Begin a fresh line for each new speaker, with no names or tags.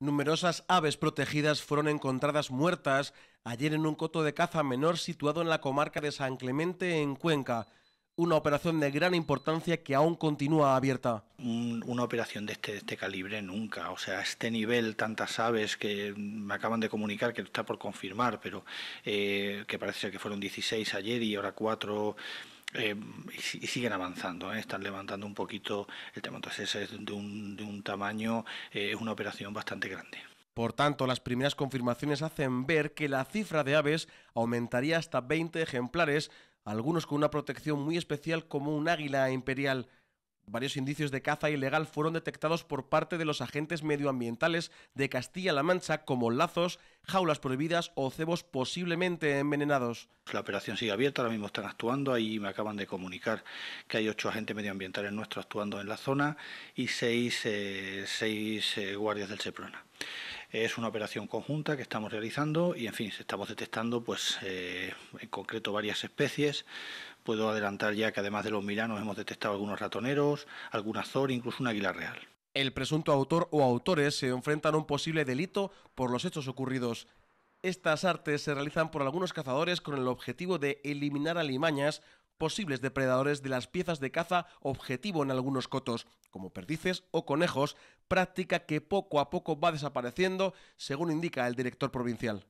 Numerosas aves protegidas fueron encontradas muertas ayer en un coto de caza menor situado en la comarca de San Clemente, en Cuenca. Una operación de gran importancia que aún continúa abierta.
una operación este, de este, calibre nunca, o sea, este nivel, tantas aves que me acaban de comunicar que está por confirmar, pero eh, que parece ser que fueron 16 ayer y ahora 4. Cuatro eh, y, siguen avanzando, ¿eh? están levantando un poquito el tema. Entonces es de un, de un tamaño, eh, es una operación bastante grande.
Por tanto, las primeras confirmaciones hacen ver que la cifra de aves aumentaría hasta 20 ejemplares, algunos con una protección muy especial como un águila imperial. Varios indicios de caza ilegal fueron detectados por parte de los agentes medioambientales de Castilla-La Mancha como lazos, jaulas prohibidas o cebos posiblemente
envenenados. La operación sigue abierta, ahora mismo están actuando, ahí me acaban de comunicar que hay ocho agentes medioambientales nuestros actuando en la zona y seis, eh, seis eh, guardias del Seprona. Es una operación conjunta que estamos realizando y, en fin, estamos detectando, pues, eh, en concreto varias especies, Puedo adelantar ya que además de los milanos hemos detectado algunos ratoneros, alguna azor, incluso un águila real.
El presunto autor o autores se enfrentan a un posible delito por los hechos ocurridos. Estas artes se realizan por algunos cazadores con el objetivo de eliminar alimañas posibles depredadores de las piezas de caza objetivo en algunos cotos, como perdices o conejos, práctica que poco a poco va desapareciendo, según indica el director provincial.